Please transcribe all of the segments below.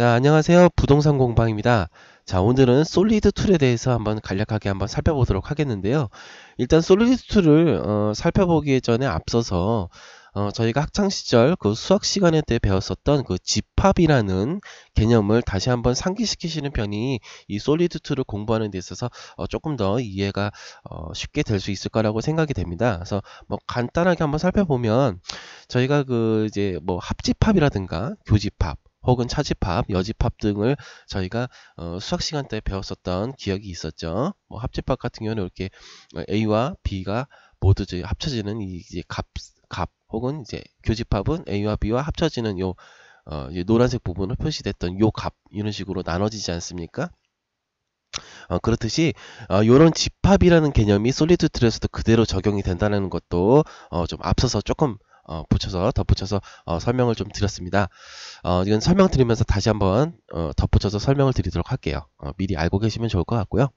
자, 안녕하세요. 부동산 공방입니다. 자, 오늘은 솔리드 툴에 대해서 한번 간략하게 한번 살펴보도록 하겠는데요. 일단 솔리드 툴을 어, 살펴보기 전에 앞서서 어, 저희가 학창시절 그 수학 시간에 때 배웠었던 그 집합이라는 개념을 다시 한번 상기시키시는 편이 이 솔리드2를 공부하는 데 있어서 어, 조금 더 이해가 어, 쉽게 될 수 있을 거라고 생각이 됩니다. 그래서 뭐 간단하게 한번 살펴보면 저희가 그 이제 뭐 합집합이라든가 교집합 혹은 차집합, 여집합 등을 저희가 어, 수학 시간 때 배웠었던 기억이 있었죠. 뭐 합집합 같은 경우는 이렇게 어, A와 B가 모두 이제 합쳐지는 이제 값, 값 혹은 이제 교집합은 A와 B와 합쳐지는 요 어, 노란색 부분으로 표시됐던 요값 이런 식으로 나눠지지 않습니까? 어, 그렇듯이 이런 어, 집합이라는 개념이 솔리드 툴에서도 그대로 적용이 된다는 것도 어, 좀 앞서서 조금 어, 붙여서 덧붙여서 어, 설명을 좀 드렸습니다. 어, 이건 설명 드리면서 다시 한번 어, 덧붙여서 설명을 드리도록 할게요. 어, 미리 알고 계시면 좋을 것 같고요.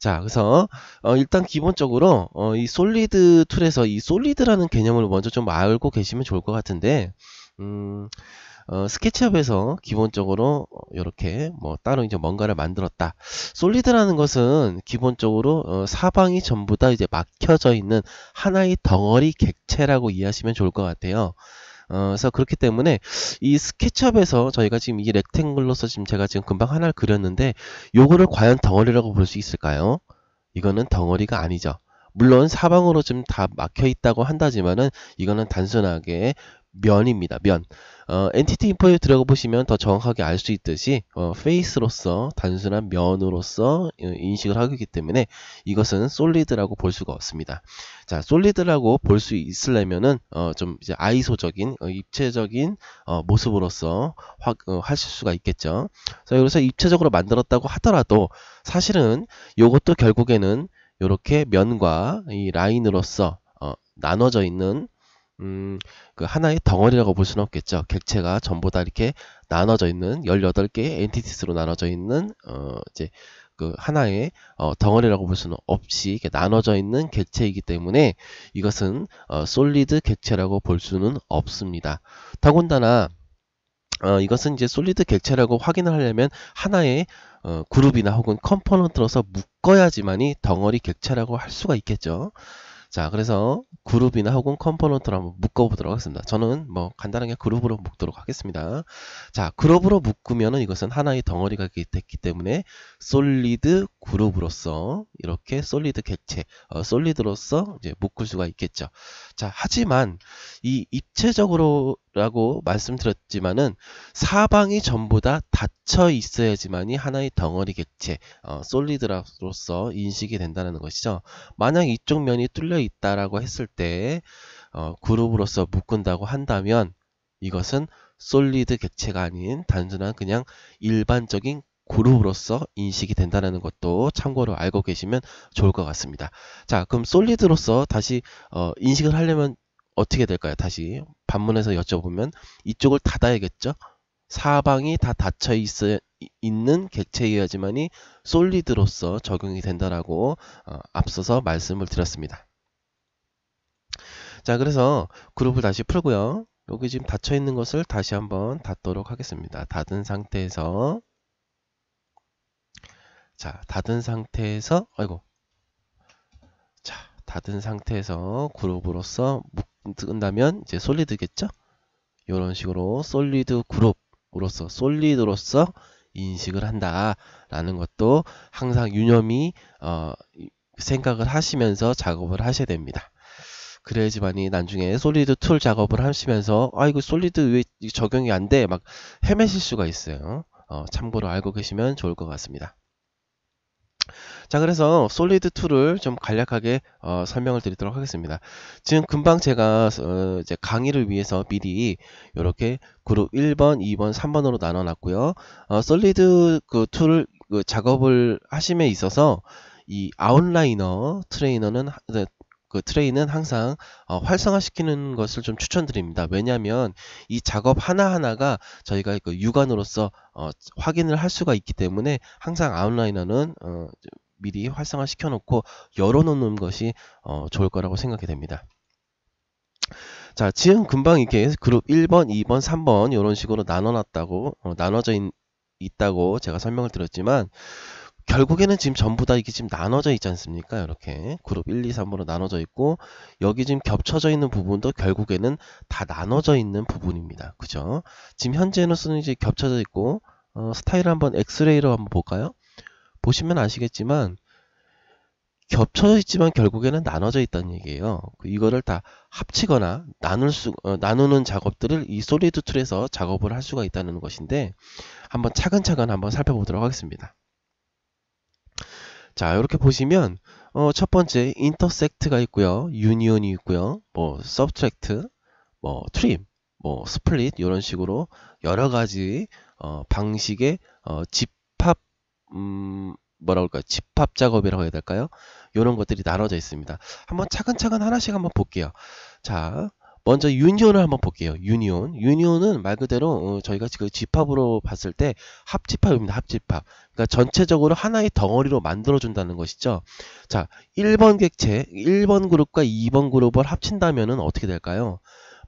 자, 그래서 어, 일단 기본적으로 어, 이 솔리드 툴에서 이 솔리드라는 개념을 먼저 좀 알고 계시면 좋을 것 같은데 음, 어, 스케치업에서 기본적으로 이렇게 뭐 따로 이제 뭔가를 만들었다. 솔리드라는 것은 기본적으로 어, 사방이 전부 다 이제 막혀져 있는 하나의 덩어리 객체라고 이해하시면 좋을 것 같아요. 어, 그래서 그렇기 때문에 이 스케치업에서 저희가 지금 이 렉탱글로서 지금 제가 지금 금방 하나를 그렸는데 요거를 과연 덩어리라고 볼 수 있을까요? 이거는 덩어리가 아니죠. 물론 사방으로 지금 다 막혀 있다고 한다지만은 이거는 단순하게 면입니다. 면. 어, 엔티티 인포에 들어가 보시면 더 정확하게 알 수 있듯이 어, 페이스로서 단순한 면으로서 어, 인식을 하기 때문에 이것은 솔리드라고 볼 수가 없습니다. 자, 솔리드라고 볼 수 있으려면은 어, 좀 이제 아이소적인 어, 입체적인 어, 모습으로서 확, 어, 하실 수가 있겠죠. 자, 그래서 입체적으로 만들었다고 하더라도 사실은 이것도 결국에는 이렇게 면과 이 라인으로서 어, 나눠져 있는 음, 그 하나의 덩어리라고 볼 수는 없겠죠. 객체가 전부 다 이렇게 나눠져 있는 18개의 엔티티스로 나눠져 있는 어, 이제 그 하나의 어, 덩어리라고 볼 수는 없이 이렇게 나눠져 있는 객체이기 때문에 이것은 어, 솔리드 객체라고 볼 수는 없습니다. 더군다나 어, 이것은 이제 솔리드 객체라고 확인을 하려면 하나의 어, 그룹이나 혹은 컴포넌트로서 묶어야지만이 덩어리 객체라고 할 수가 있겠죠. 자, 그래서 그룹이나 혹은 컴포넌트를 한번 묶어보도록 하겠습니다. 저는 뭐 간단하게 그룹으로 묶도록 하겠습니다. 자, 그룹으로 묶으면은 이것은 하나의 덩어리가 됐기 때문에 솔리드 그룹으로서 이렇게 솔리드 객체, 어, 솔리드로서 이제 묶을 수가 있겠죠. 자, 하지만 이 입체적으로 라고 말씀드렸지만은 사방이 전부 다 닫혀 있어야지만이 하나의 덩어리 객체, 어, 솔리드로서 인식이 된다는 것이죠. 만약 이쪽 면이 뚫려 있다라고 했을 때 어, 그룹으로서 묶은다고 한다면 이것은 솔리드 객체가 아닌 단순한 그냥 일반적인 그룹으로서 인식이 된다는 것도 참고로 알고 계시면 좋을 것 같습니다. 자, 그럼 솔리드로서 다시 어, 인식을 하려면 어떻게 될까요? 다시 반문해서 여쭤보면 이쪽을 닫아야겠죠? 사방이 다 닫혀 있어, 있는 객체여야지만이 솔리드로서 적용이 된다라고 어, 앞서서 말씀을 드렸습니다. 자, 그래서 그룹을 다시 풀고요. 여기 지금 닫혀 있는 것을 다시 한번 닫도록 하겠습니다. 닫은 상태에서 자, 닫은 상태에서 아이고 자, 닫은 상태에서 그룹으로서 뜬다면 이제 솔리드겠죠? 이런 식으로 솔리드 그룹으로서 솔리드로서 인식을 한다라는 것도 항상 유념이 어, 생각을 하시면서 작업을 하셔야 됩니다. 그래야지만이 나중에 솔리드 툴 작업을 하시면서 아 이거 솔리드 왜 적용이 안돼막 헤매실 수가 있어요. 어, 참고로 알고 계시면 좋을 것 같습니다. 자 그래서 솔리드2를 좀 간략하게 어, 설명을 드리도록 하겠습니다 지금 금방 제가 어, 이제 강의를 위해서 미리 이렇게 그룹 1번 2번 3번으로 나눠 놨고요 어, 솔리드 그 2를 그 작업을 하심에 있어서 이 아웃라이너 트레이너는 그 트레이는 항상 어, 활성화시키는 것을 좀 추천드립니다. 왜냐하면 이 작업 하나하나가 저희가 그 육안으로서 어, 확인을 할 수가 있기 때문에 항상 아웃라이너는 어, 미리 활성화 시켜놓고 열어놓는 것이 어, 좋을 거라고 생각이 됩니다. 자, 지금 금방 이렇게 그룹 1번, 2번, 3번 이런 식으로 나눠놨다고 어, 나눠져 있, 있다고 제가 설명을 드렸지만 결국에는 지금 전부 다 이게 지금 나눠져 있지 않습니까? 이렇게 그룹 1, 2, 3으로 나눠져 있고 여기 지금 겹쳐져 있는 부분도 결국에는 다 나눠져 있는 부분입니다. 그죠? 지금 현재로서는 이제 겹쳐져 있고 어, 스타일 한번 엑스레이로 한번 볼까요? 보시면 아시겠지만 겹쳐져 있지만 결국에는 나눠져 있다는 얘기예요. 그 이거를 다 합치거나 나눌 수 어, 나누는 작업들을 이 솔리드 툴에서 작업을 할 수가 있다는 것인데 한번 차근차근 한번 살펴보도록 하겠습니다. 자, 이렇게 보시면 어, 첫 번째 인터섹트가 있고요. 유니온이 있고요. 뭐 서브트랙트, 뭐 트림, 뭐 스플릿 이런 식으로 여러 가지 어, 방식의 어, 집합 음, 뭐라 그럴까요? 집합 작업이라고 해야 될까요? 이런 것들이 나눠져 있습니다. 한번 차근차근 하나씩 한번 볼게요. 자, 먼저 유니온을 한번 볼게요. 유니온. 유니온은 말 그대로 어, 저희가 지금 그 집합으로 봤을 때 합집합입니다. 합집합. 그러니까 전체적으로 하나의 덩어리로 만들어 준다는 것이죠. 자, 1번 객체, 1번 그룹과 2번 그룹을 합친다면 어떻게 될까요?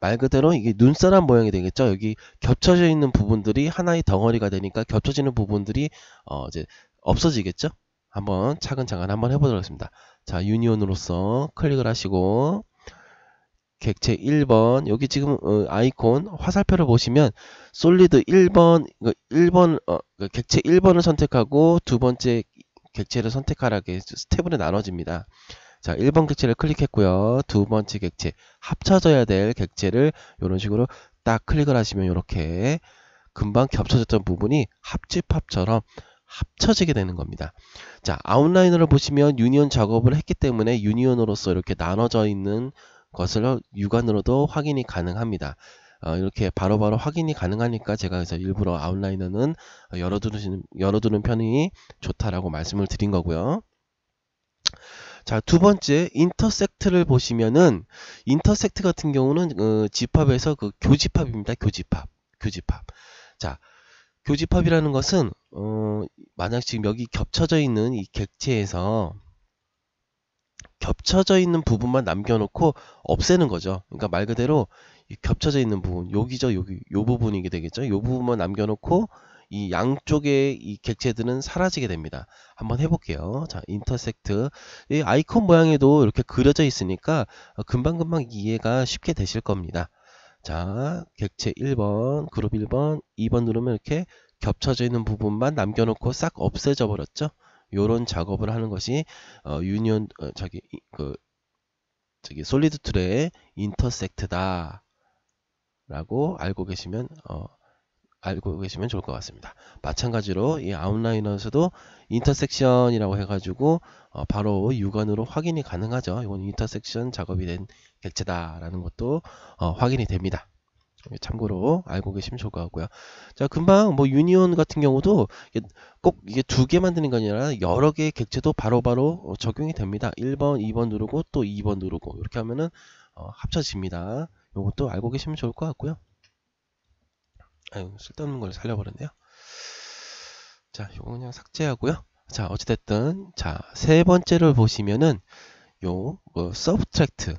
말 그대로 이게 눈사람 모양이 되겠죠. 여기 겹쳐져 있는 부분들이 하나의 덩어리가 되니까 겹쳐지는 부분들이 어 이제 없어지겠죠. 한번 차근차근 한번 해보도록 하겠습니다. 자, 유니온으로서 클릭을 하시고 객체 1번 여기 지금 어, 아이콘 화살표를 보시면 솔리드 1번 1번 그 어, 그 객체 1번을 선택하고 두 번째 객체를 선택하라게 스텝으로 나눠집니다. 자, 1번 객체를 클릭했고요. 두 번째 객체 합쳐져야 될 객체를 이런 식으로 딱 클릭을 하시면 이렇게 금방 겹쳐졌던 부분이 합집합처럼 합쳐지게 되는 겁니다. 자, 아웃라인으로 보시면 유니온 작업을 했기 때문에 유니온으로서 이렇게 나눠져 있는 것으로 육안으로도 확인이 가능합니다. 어, 이렇게 바로바로 바로 확인이 가능하니까 제가 그래서 일부러 아웃라이너는 열어두는, 열어두는 편이 좋다라고 말씀을 드린 거고요. 자, 두 번째 인터섹트를 보시면은 인터섹트 같은 경우는 어, 집합에서 그 교집합입니다. 교집합. 교집합. 자, 교집합이라는 것은 어, 만약 지금 여기 겹쳐져 있는 이 객체에서 겹쳐져 있는 부분만 남겨놓고 없애는 거죠. 그러니까 말 그대로 겹쳐져 있는 부분, 여기죠, 여기, 요 부분이게 되겠죠. 요 부분만 남겨놓고 이 양쪽의 이 객체들은 사라지게 됩니다. 한번 해볼게요. 자, 인터섹트. 이 아이콘 모양에도 이렇게 그려져 있으니까 어, 금방금방 이해가 쉽게 되실 겁니다. 자, 객체 1번, 그룹 1번, 2번 누르면 이렇게 겹쳐져 있는 부분만 남겨놓고 싹 없애져 버렸죠. 요런 작업을 하는 것이 어, 유니온 어, 자기 그 저기 솔리드 툴의 인터섹트다 라고 알고 계시면 어, 알고 계시면 좋을 것 같습니다. 마찬가지로 이 아웃라이너에서도 인터섹션이라고 해가지고 어, 바로 육안으로 확인이 가능하죠. 이건 인터섹션 작업이 된 객체다라는 것도 어, 확인이 됩니다. 예, 참고로 알고 계시면 좋을 것 같고요. 자, 금방 뭐 유니온 같은 경우도 꼭 이게 두 개 만드는 게 아니라 여러 개의 객체도 바로바로 바로 어, 적용이 됩니다. 1번, 2번 누르고 또 2번 누르고 이렇게 하면은 어, 합쳐집니다. 이것도 알고 계시면 좋을 것 같고요. 아유, 쓸데없는 걸 살려버렸네요. 자, 이거 그냥 삭제하고요. 자, 어찌됐든 자, 세 번째를 보시면은 요 뭐, 서브트랙트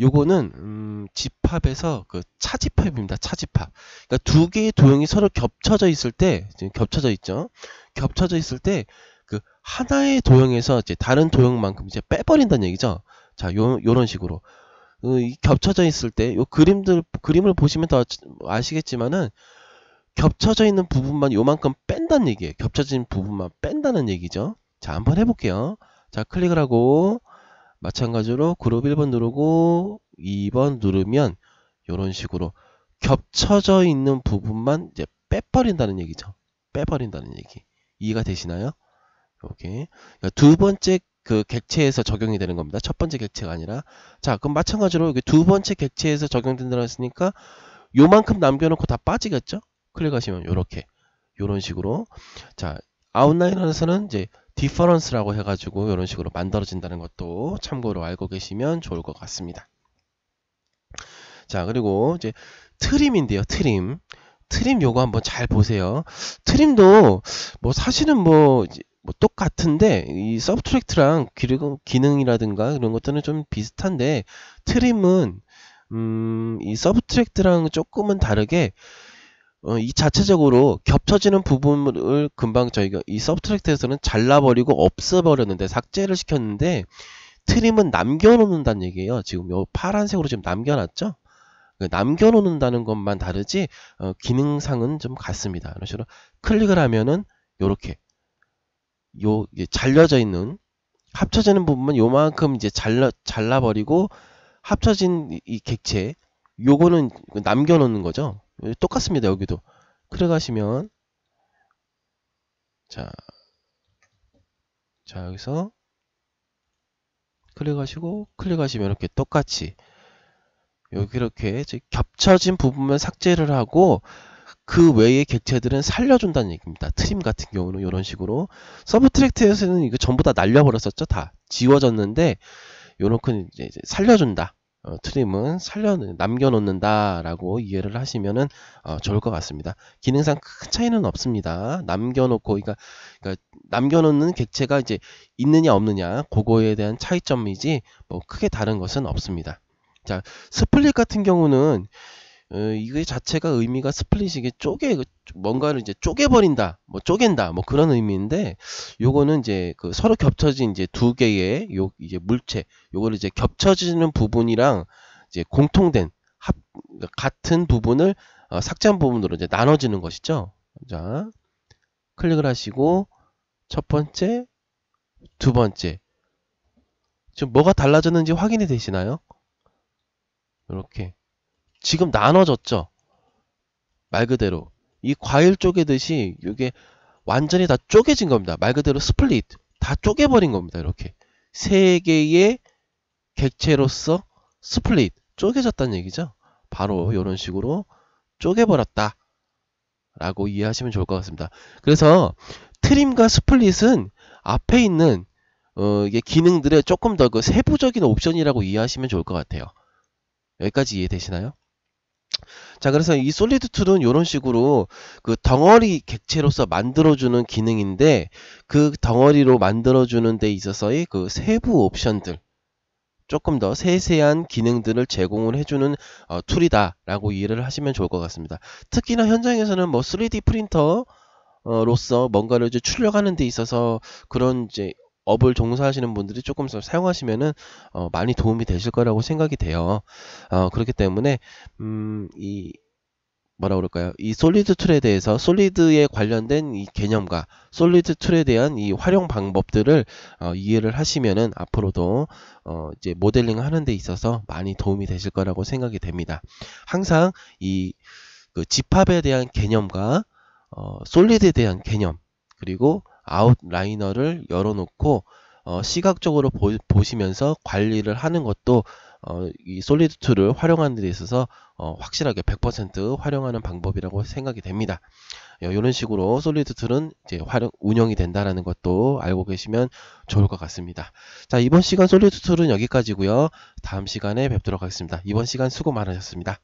요거는 음, 집합에서 그 차집합입니다. 차집합. 그러니까 두 개의 도형이 서로 겹쳐져 있을 때 지금 겹쳐져 있죠. 겹쳐져 있을 때 그 하나의 도형에서 이제 다른 도형만큼 이제 빼버린다는 얘기죠. 자, 요 요런 식으로 그 이 겹쳐져 있을 때요 그림들 그림을 보시면 더 아시겠지만은 겹쳐져 있는 부분만 요만큼 뺀다는 얘기예요. 겹쳐진 부분만 뺀다는 얘기죠. 자, 한번 해볼게요. 자, 클릭을 하고 마찬가지로 그룹 1번 누르고 2번 누르면 이런 식으로 겹쳐져 있는 부분만 이제 빼버린다는 얘기죠. 빼버린다는 얘기. 이해가 되시나요? 이렇게 그러니까 두 번째 그 객체에서 적용이 되는 겁니다. 첫 번째 객체가 아니라 자 그럼 마찬가지로 여기 두 번째 객체에서 적용된다고 했으니까 요만큼 남겨놓고 다 빠지겠죠? 클릭하시면 요렇게 요런 식으로 자 아웃라인 안에서는 이제 디퍼런스라고 해가지고 이런 식으로 만들어진다는 것도 참고로 알고 계시면 좋을 것 같습니다. 자 그리고 이제 트림인데요 트림 트림 요거 한번 잘 보세요 트림도 뭐 사실은 뭐, 뭐 똑같은데 이 서브트랙트랑 기능이라든가 이런 것들은 좀 비슷한데 트림은 음, 이 서브트랙트랑 조금은 다르게 어, 이 자체적으로 겹쳐지는 부분을 금방 저희가 이 서브트랙트에서는 잘라버리고 없애버렸는데 삭제를 시켰는데 트림은 남겨놓는다는 얘기예요. 지금 요 파란색으로 지금 남겨놨죠? 그 남겨놓는다는 것만 다르지 어, 기능상은 좀 같습니다. 이런 식으로 클릭을 하면은 요렇게 요 잘려져 있는 합쳐지는 부분만 요만큼 이제 잘라 잘라버리고 합쳐진 이 객체 요거는 그 남겨놓는 거죠. 예, 똑같습니다. 여기도. 클릭 가시면 자, 자 여기서 클릭하시고 클릭하시면 이렇게 똑같이 여기 이렇게 겹쳐진 부분만 삭제를 하고 그 외의 객체들은 살려준다는 얘기입니다. 트림 같은 경우는 이런 식으로 서브트랙트에서는 이거 전부 다 날려버렸었죠. 다 지워졌는데 요렇게 이제 살려준다. 어, 트림은 살려 남겨놓는다라고 이해를 하시면은 어, 좋을 것 같습니다. 기능상 큰 차이는 없습니다. 남겨놓고 그러니까, 그러니까 남겨놓는 객체가 이제 있느냐 없느냐 그거에 대한 차이점이지 뭐 크게 다른 것은 없습니다. 자 스플릿 같은 경우는 어, 이게 자체가 의미가 스플릿이게 쪼개 뭔가를 이제 쪼개버린다 뭐 쪼갠다 뭐 그런 의미인데 요거는 이제 그 서로 겹쳐진 이제 두 개의 요 이제 물체 요거를 이제 겹쳐지는 부분이랑 이제 공통된 합 같은 부분을 어, 삭제한 부분으로 이제 나눠지는 것이죠 자 클릭을 하시고 첫 번째 두 번째 지금 뭐가 달라졌는지 확인이 되시나요 이렇게 지금 나눠졌죠. 말 그대로 이 과일 쪼개듯이 이게 완전히 다 쪼개진 겁니다. 말 그대로 스플릿 다 쪼개버린 겁니다. 이렇게 세 개의 객체로서 스플릿 쪼개졌다는 얘기죠. 바로 이런 식으로 쪼개버렸다. 라고 이해하시면 좋을 것 같습니다. 그래서 트림과 스플릿은 앞에 있는 어, 이게 기능들의 조금 더 그 세부적인 옵션이라고 이해하시면 좋을 것 같아요. 여기까지 이해되시나요? 자 그래서 이 솔리드 툴은 이런 식으로 그 덩어리 객체로서 만들어주는 기능인데 그 덩어리로 만들어주는 데 있어서의 그 세부 옵션들 조금 더 세세한 기능들을 제공을 해주는 어, 툴이다라고 이해를 하시면 좋을 것 같습니다. 특히나 현장에서는 뭐 3D 프린터 로서 뭔가를 이제 출력하는 데 있어서 그런 이제 업을 종사하시는 분들이 조금 더 사용하시면은 어, 많이 도움이 되실 거라고 생각이 돼요. 어, 그렇기 때문에 음, 이 뭐라 그럴까요? 이 솔리드 툴에 대해서 솔리드에 관련된 이 개념과 솔리드 툴에 대한 이 활용 방법들을 어, 이해를 하시면은 앞으로도 어, 이제 모델링 하는 데 있어서 많이 도움이 되실 거라고 생각이 됩니다. 항상 이그 집합에 대한 개념과 어, 솔리드에 대한 개념 그리고 아웃라이너를 열어놓고 어, 시각적으로 보, 시면서 관리를 하는 것도 어, 이 솔리드 툴을 활용하는 데 있어서 어, 확실하게 100% 활용하는 방법이라고 생각이 됩니다. 이런 어, 식으로 솔리드 툴은 이제 활용, 운영이 된다라는 것도 알고 계시면 좋을 것 같습니다. 자 이번 시간 솔리드 툴은 여기까지고요. 다음 시간에 뵙도록 하겠습니다. 이번 시간 수고 많으셨습니다.